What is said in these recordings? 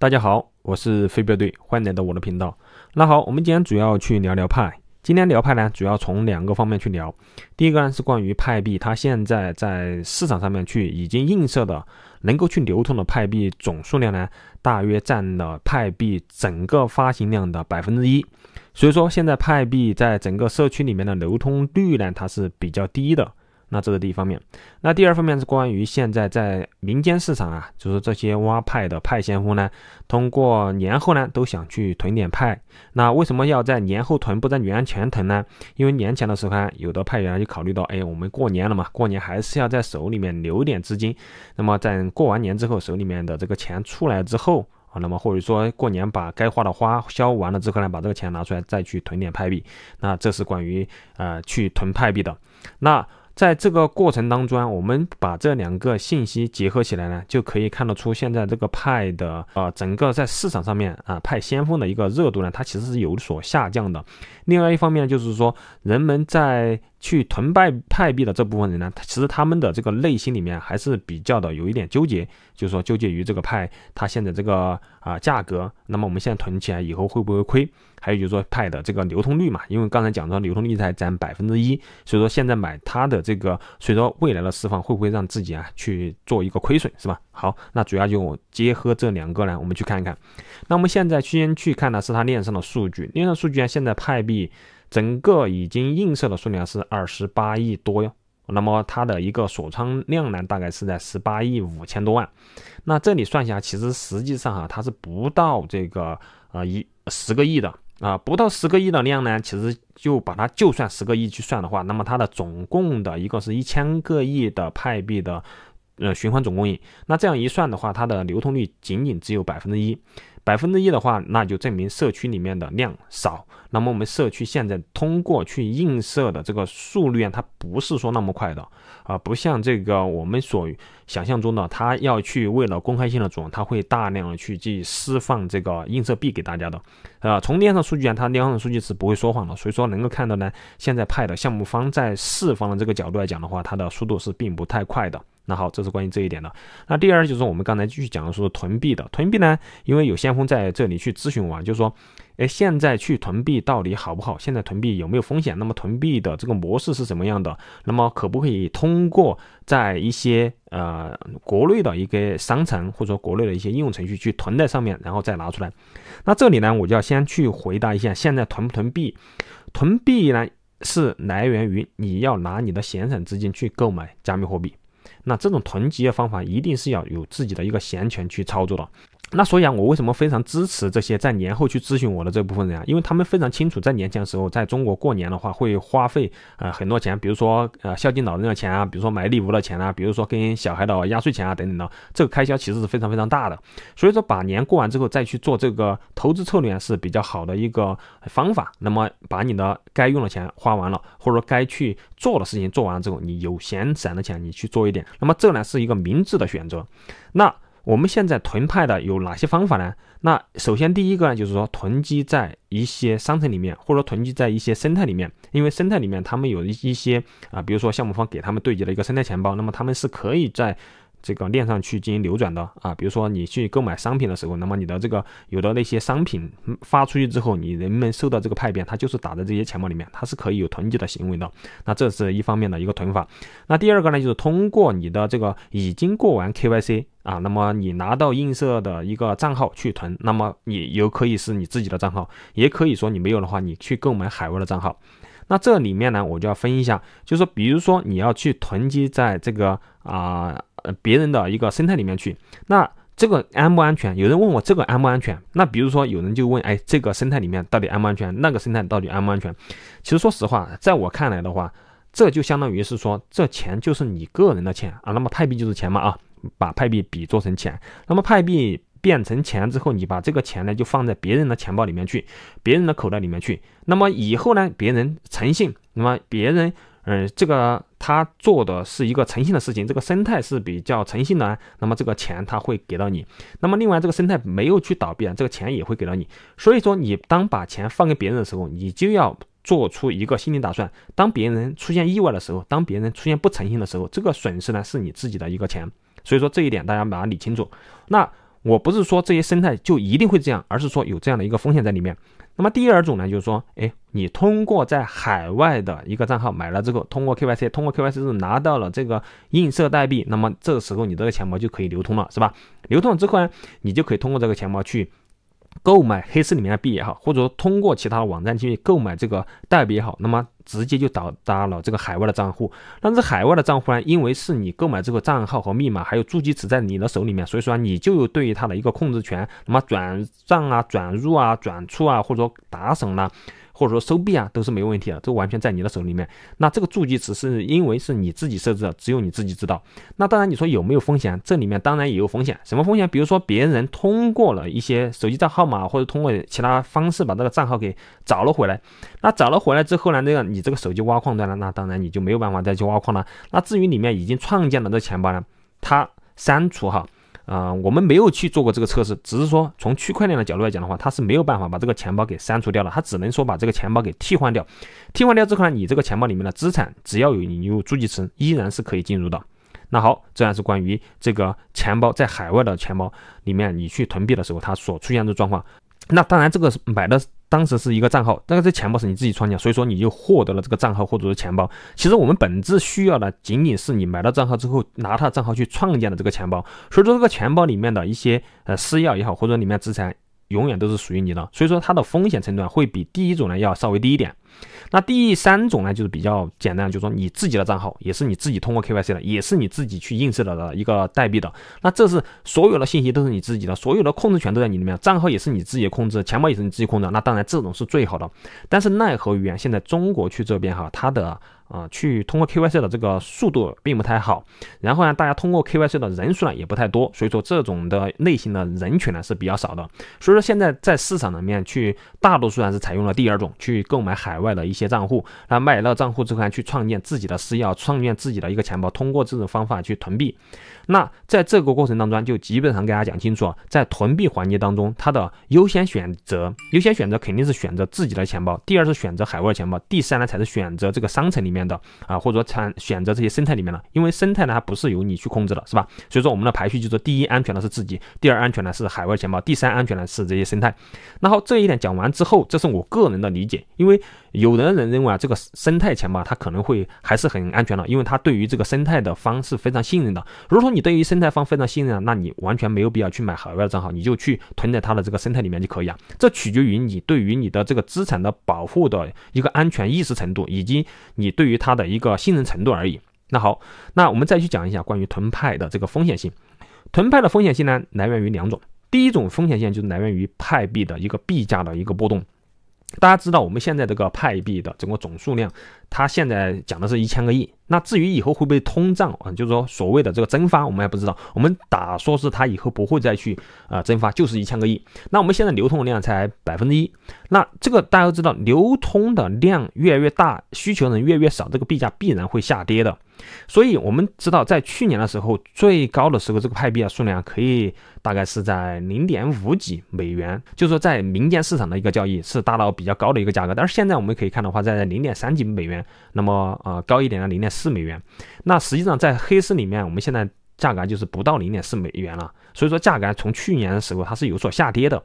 大家好，我是飞镖队，欢迎来到我的频道。那好，我们今天主要去聊聊派。今天聊派呢，主要从两个方面去聊。第一个呢是关于派币，它现在在市场上面去已经映射的能够去流通的派币总数量呢，大约占了派币整个发行量的百分之一。所以说，现在派币在整个社区里面的流通率呢，它是比较低的。那这个第一方面，那第二方面是关于现在在民间市场啊，就是这些挖派的派先锋呢，通过年后呢，都想去囤点派。那为什么要在年后囤，不在年前囤呢？因为年前的时候，有的派员就考虑到，哎，我们过年了嘛，过年还是要在手里面留点资金。那么在过完年之后，手里面的这个钱出来之后啊，那么或者说过年把该花的花销完了之后呢，把这个钱拿出来再去囤点派币。那这是关于呃去囤派币的。那在这个过程当中，我们把这两个信息结合起来呢，就可以看得出现在这个派的呃整个在市场上面啊派先锋的一个热度呢，它其实是有所下降的。另外一方面就是说，人们在。去囤败派币的这部分人呢，其实他们的这个内心里面还是比较的有一点纠结，就是说纠结于这个派，它现在这个啊价格，那么我们现在囤起来以后会不会亏？还有就是说派的这个流通率嘛，因为刚才讲到流通率才占百分之一，所以说现在买它的这个，所以说未来的释放会不会让自己啊去做一个亏损，是吧？好，那主要就结合这两个呢，我们去看一看。那我们现在先去看的是它链上的数据，链上数据啊，现在派币。整个已经映射的数量是二十八亿多哟，那么它的一个锁仓量呢，大概是在十八亿五千多万。那这里算一下，其实实际上哈，它是不到这个呃一十个亿的啊，不到十个亿的量呢，其实就把它就算十个亿去算的话，那么它的总共的一个是一千个亿的派币的呃循环总供应。那这样一算的话，它的流通率仅仅只有百分之一。百分之一的话，那就证明社区里面的量少。那么我们社区现在通过去映射的这个率啊，它不是说那么快的啊，不像这个我们所想象中的，它要去为了公开性的作用，它会大量的去去释放这个映射币给大家的啊。从链上数据啊，它链上数据是不会说谎的，所以说能够看到呢，现在派的项目方在释放的这个角度来讲的话，它的速度是并不太快的。那好，这是关于这一点的。那第二就是我们刚才继续讲的，说囤币的囤币呢，因为有先锋在这里去咨询啊，就是说，哎，现在去囤币到底好不好？现在囤币有没有风险？那么囤币的这个模式是什么样的？那么可不可以通过在一些呃国内的一个商城或者说国内的一些应用程序去囤在上面，然后再拿出来？那这里呢，我就要先去回答一下，现在囤不囤币？囤币呢是来源于你要拿你的闲散资金去购买加密货币。那这种囤积的方法，一定是要有自己的一个闲钱去操作的。那所以啊，我为什么非常支持这些在年后去咨询我的这部分人啊？因为他们非常清楚，在年前的时候，在中国过年的话会花费呃很多钱，比如说呃孝敬老人的钱啊，比如说买礼物的钱啊，比如说跟小孩的压岁钱啊等等的，这个开销其实是非常非常大的。所以说，把年过完之后再去做这个投资策略是比较好的一个方法。那么把你的该用的钱花完了，或者说该去做的事情做完之后，你有闲散的钱，你去做一点，那么这呢是一个明智的选择。那。我们现在囤派的有哪些方法呢？那首先第一个呢，就是说囤积在一些商城里面，或者囤积在一些生态里面。因为生态里面他们有一一些啊，比如说项目方给他们对接了一个生态钱包，那么他们是可以在这个链上去进行流转的啊。比如说你去购买商品的时候，那么你的这个有的那些商品发出去之后，你人们收到这个派别，它就是打在这些钱包里面，它是可以有囤积的行为的。那这是一方面的一个囤法。那第二个呢，就是通过你的这个已经过完 KYC。啊，那么你拿到映射的一个账号去囤，那么你有可以是你自己的账号，也可以说你没有的话，你去购买海外的账号。那这里面呢，我就要分一下，就是说，比如说你要去囤积在这个啊别人的一个生态里面去，那这个安不安全？有人问我这个安不安全？那比如说有人就问，哎，这个生态里面到底安不安全？那个生态到底安不安全？其实说实话，在我看来的话，这就相当于是说，这钱就是你个人的钱啊，那么泰币就是钱嘛啊。把派币比做成钱，那么派币变成钱之后，你把这个钱呢就放在别人的钱包里面去，别人的口袋里面去。那么以后呢，别人诚信，那么别人，嗯，这个他做的是一个诚信的事情，这个生态是比较诚信的，那么这个钱他会给到你。那么另外这个生态没有去倒闭，这个钱也会给到你。所以说，你当把钱放给别人的时候，你就要做出一个心理打算：当别人出现意外的时候，当别人出现不诚信的时候，这个损失呢是你自己的一个钱。所以说这一点大家把它理清楚。那我不是说这些生态就一定会这样，而是说有这样的一个风险在里面。那么第二种呢，就是说，哎，你通过在海外的一个账号买了之后，通过 KYC，通过 KYC 是拿到了这个映射代币，那么这个时候你这个钱包就可以流通了，是吧？流通了之后呢，你就可以通过这个钱包去。购买黑市里面的币也好，或者说通过其他的网站去购买这个代币也好，那么直接就到达了这个海外的账户。那这海外的账户呢，因为是你购买这个账号和密码，还有助记词在你的手里面，所以说你就有对于它的一个控制权。那么转账啊、转入啊、转出啊，或者说打赏呢。或者说收币啊，都是没问题的，都完全在你的手里面。那这个助记词是因为是你自己设置的，只有你自己知道。那当然你说有没有风险？这里面当然也有风险。什么风险？比如说别人通过了一些手机账号码或者通过其他方式把这个账号给找了回来。那找了回来之后呢，那个你这个手机挖矿的呢，那当然你就没有办法再去挖矿了。那至于里面已经创建了的钱包呢，它删除哈。啊，我们没有去做过这个测试，只是说从区块链的角度来讲的话，它是没有办法把这个钱包给删除掉了，它只能说把这个钱包给替换掉。替换掉之后呢，你这个钱包里面的资产，只要有你有助记词，依然是可以进入的。那好，这样是关于这个钱包在海外的钱包里面你去囤币的时候，它所出现的状况。那当然，这个买的。当时是一个账号，但是这钱包是你自己创建，所以说你就获得了这个账号或者说钱包。其实我们本质需要的仅仅是你买到账号之后拿他的账号去创建的这个钱包，所以说这个钱包里面的一些呃私钥也好，或者里面资产永远都是属于你的，所以说它的风险程度会比第一种呢要稍微低一点。那第三种呢，就是比较简单就是说你自己的账号也是你自己通过 KYC 的，也是你自己去映射的一个代币的。那这是所有的信息都是你自己的，所有的控制权都在你里面，账号也是你自己控制，钱包也是你自己控制。那当然这种是最好的，但是奈何于现在中国区这边哈，它的呃去通过 KYC 的这个速度并不太好，然后呢，大家通过 KYC 的人数呢也不太多，所以说这种的类型的人群呢是比较少的。所以说现在在市场里面去，大多数还是采用了第二种去购买海。外的一些账户，那卖了账户之后呢，去创建自己的私钥，创建自己的一个钱包，通过这种方法去囤币。那在这个过程当中，就基本上给大家讲清楚啊，在囤币环节当中，它的优先选择，优先选择肯定是选择自己的钱包，第二是选择海外钱包，第三呢才是选择这个商城里面的啊，或者说选选择这些生态里面的，因为生态呢它不是由你去控制的，是吧？所以说我们的排序就是第一安全的是自己，第二安全的是海外钱包，第三安全的是这些生态。然后这一点讲完之后，这是我个人的理解，因为。有的人认为啊，这个生态钱吧，它可能会还是很安全的，因为它对于这个生态的方是非常信任的。如果说你对于生态方非常信任，那你完全没有必要去买海外账号，你就去囤在它的这个生态里面就可以啊。这取决于你对于你的这个资产的保护的一个安全意识程度，以及你对于它的一个信任程度而已。那好，那我们再去讲一下关于囤派的这个风险性。囤派的风险性呢，来源于两种，第一种风险性就是来源于派币的一个币价的一个波动。大家知道，我们现在这个派币的整个总数量。他现在讲的是一千个亿，那至于以后会不会通胀，啊，就是说所谓的这个蒸发，我们还不知道。我们打说是他以后不会再去啊蒸发，就是一千个亿。那我们现在流通量才百分之一，那这个大家都知道，流通的量越来越大，需求人越来越少，这个币价必然会下跌的。所以，我们知道在去年的时候，最高的时候，这个派币啊数量可以大概是在零点五几美元，就是说在民间市场的一个交易是达到比较高的一个价格。但是现在我们可以看的话，在零点三几美元。那么呃高一点的零点四美元，那实际上在黑市里面，我们现在价格就是不到零点四美元了。所以说价格从去年的时候它是有所下跌的。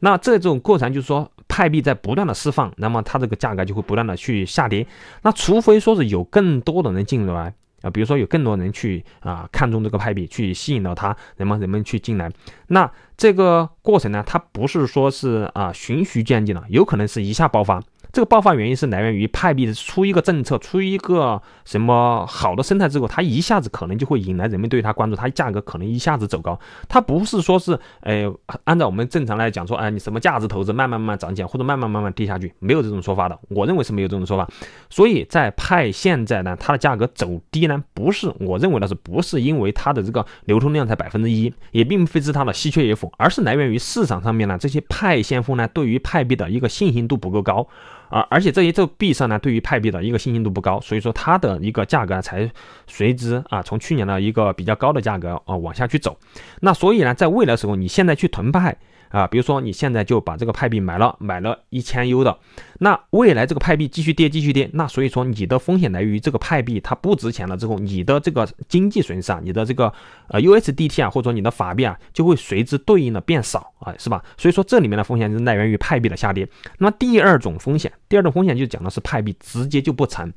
那这种过程就是说派币在不断的释放，那么它这个价格就会不断的去下跌。那除非说是有更多的人进入来啊，比如说有更多人去啊看中这个派币，去吸引到他，人们人们去进来。那这个过程呢，它不是说是啊循序渐进的，有可能是一下爆发。这个爆发原因是来源于派币出一个政策，出一个什么好的生态之后，它一下子可能就会引来人们对它关注，它价格可能一下子走高。它不是说是，哎，按照我们正常来讲说，哎，你什么价值投资，慢慢慢慢涨起来，或者慢慢慢慢跌下去，没有这种说法的。我认为是没有这种说法。所以在派现在呢，它的价格走低呢，不是我认为的是不是因为它的这个流通量才百分之一，也并非是它的稀缺与否，而是来源于市场上面呢这些派先锋呢对于派币的一个信心度不够高。而而且这一周币上呢，对于派币的一个信心度不高，所以说它的一个价格才随之啊，从去年的一个比较高的价格啊，往下去走。那所以呢，在未来时候，你现在去囤派。啊，比如说你现在就把这个派币买了，买了一千 U 的，那未来这个派币继续跌，继续跌，那所以说你的风险来源于这个派币它不值钱了之后，你的这个经济损失，啊，你的这个呃 USDT 啊，或者说你的法币啊，就会随之对应的变少啊，是吧？所以说这里面的风险就是来源于派币的下跌。那么第二种风险，第二种风险就讲的是派币直接就不成，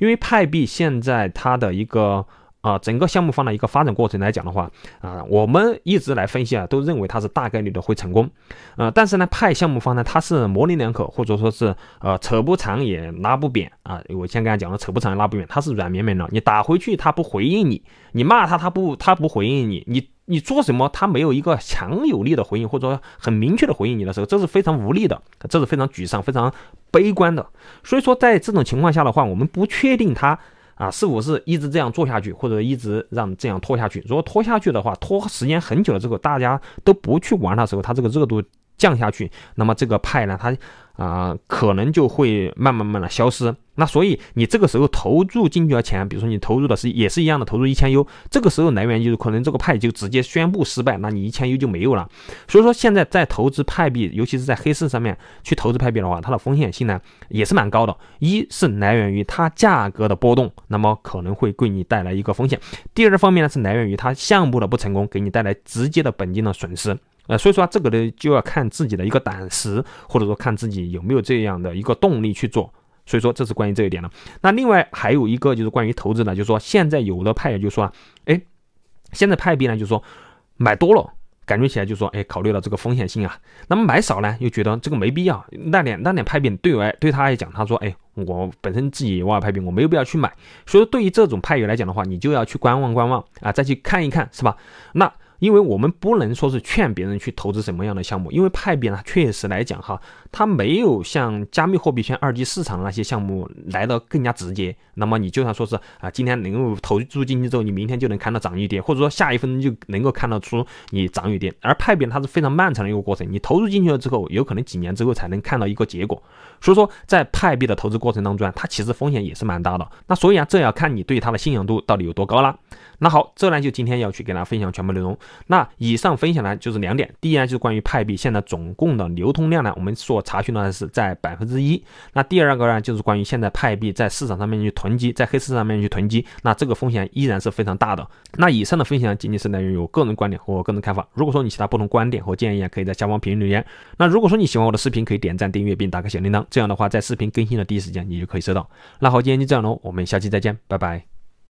因为派币现在它的一个。啊，整个项目方的一个发展过程来讲的话，啊，我们一直来分析啊，都认为它是大概率的会成功，呃，但是呢，派项目方呢，他是模棱两可，或者说是呃，扯不长也拉不扁啊。我先跟他讲了，扯不长也拉不扁，他是软绵绵的，你打回去他不回应你，你骂他他不他不回应你，你你做什么他没有一个强有力的回应，或者说很明确的回应你的时候，这是非常无力的，这是非常沮丧、非常悲观的。所以说，在这种情况下的话，我们不确定他。啊，是否是一直这样做下去，或者一直让这样拖下去？如果拖下去的话，拖时间很久了之后，大家都不去玩的时候，它这个热度降下去，那么这个派呢，它啊，可能就会慢慢慢的消失。那所以你这个时候投入进去的钱，比如说你投入的是也是一样的，投入一千 U，这个时候来源就是可能这个派就直接宣布失败，那你一千 U 就没有了。所以说现在在投资派币，尤其是在黑市上面去投资派币的话，它的风险性呢也是蛮高的。一是来源于它价格的波动，那么可能会给你带来一个风险；第二方面呢是来源于它项目的不成功，给你带来直接的本金的损失。呃，所以说这个呢就要看自己的一个胆识，或者说看自己有没有这样的一个动力去做。所以说这是关于这一点了。那另外还有一个就是关于投资的，就是说现在有的派友就说，哎，现在派币呢，就是说买多了，感觉起来就说，哎，考虑了这个风险性啊。那么买少呢，又觉得这个没必要。那点那点派币对外对他来讲，他说，哎，我本身自己玩派币，我没有必要去买。所以对于这种派友来讲的话，你就要去观望观望啊，再去看一看，是吧？那。因为我们不能说是劝别人去投资什么样的项目，因为派币呢，确实来讲哈，它没有像加密货币圈二级市场的那些项目来的更加直接。那么你就算说是啊，今天能够投资进去之后，你明天就能看到涨与跌，或者说下一分钟就能够看得出你涨与跌。而派币它是非常漫长的一个过程，你投入进去了之后，有可能几年之后才能看到一个结果。所以说，在派币的投资过程当中，它其实风险也是蛮大的。那所以啊，这要看你对它的信仰度到底有多高啦。那好，这呢就今天要去给大家分享全部内容。那以上分享呢就是两点，第一呢就是关于派币，现在总共的流通量呢，我们所查询到的是在百分之一。那第二个呢就是关于现在派币在市场上面去囤积，在黑市上面去囤积，那这个风险依然是非常大的。那以上的分享仅仅是来源于我个人观点和个人看法，如果说你其他不同观点和建议，可以在下方评论留言。那如果说你喜欢我的视频，可以点赞、订阅并打开小铃铛，这样的话在视频更新的第一时间你就可以收到。那好，今天就这样喽，我们下期再见，拜拜。